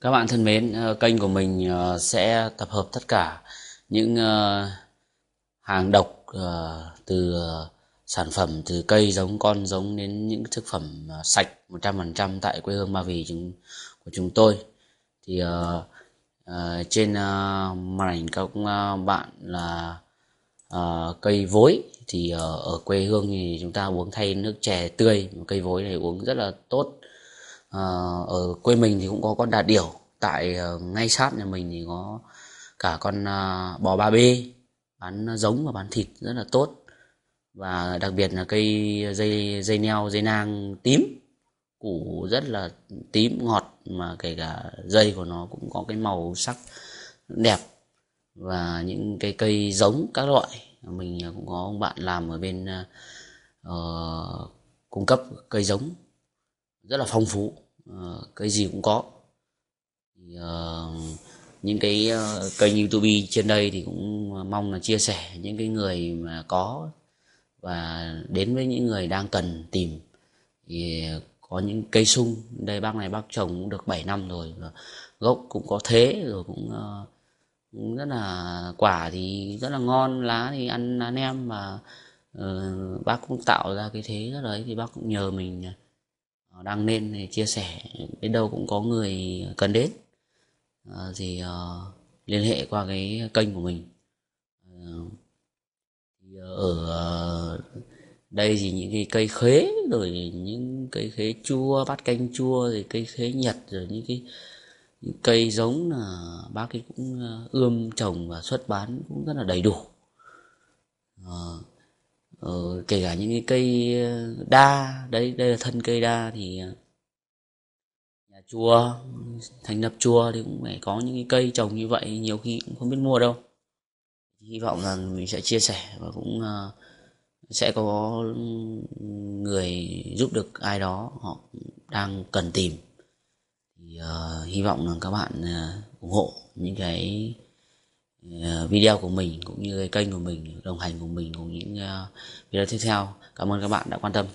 các bạn thân mến ờ, kênh của mình ờ, sẽ tập hợp tất cả những ờ, hàng độc từ sản phẩm từ cây giống con giống đến những thực phẩm sạch 100% tại quê hương Ba Vì chúng của chúng tôi thì trên màn ảnh các bạn là cây vối thì ở quê hương thì chúng ta uống thay nước chè tươi cây vối này uống rất là tốt Ờ, ở quê mình thì cũng có con đà điểu tại ờ, ngay sát nhà mình thì có cả con ờ, bò ba b bán giống và bán thịt rất là tốt và đặc biệt là cây dây dây neo dây nang tím củ rất là tím ngọt mà kể cả dây của nó cũng có cái màu sắc đẹp và những cái cây giống các loại mình cũng có ông bạn làm ở bên uh, cung cấp cây giống rất là phong phú Ờ, cái gì cũng có thì, uh, những cái uh, kênh youtube trên đây thì cũng mong là chia sẻ những cái người mà có và đến với những người đang cần tìm thì có những cây sung đây bác này bác trồng cũng được 7 năm rồi gốc cũng có thế rồi cũng, uh, cũng rất là quả thì rất là ngon lá thì ăn anh em mà uh, bác cũng tạo ra cái thế rất đấy thì bác cũng nhờ mình đăng lên để chia sẻ biết đâu cũng có người cần đến à, thì uh, liên hệ qua cái kênh của mình à, ở uh, đây thì những cái cây khế rồi những cây khế chua bát canh chua rồi cây khế nhật rồi những cái những cây giống là bác ấy cũng ươm trồng và xuất bán cũng rất là đầy đủ ờ, kể cả những cái cây ờ, đa đấy đây là thân cây đa thì ờ, nhà chùa thành lập chùa thì cũng phải có những cái cây trồng như vậy nhiều khi cũng không biết mua đâu hy vọng rằng mình sẽ chia sẻ và cũng ờ, sẽ có người giúp được ai đó họ đang cần tìm thì uh, hy vọng là các bạn uh, ủng hộ những cái Ờ, video của mình cũng như kênh của mình đồng hành của mình cùng những ờ, video tiếp theo cảm ơn các bạn đã quan tâm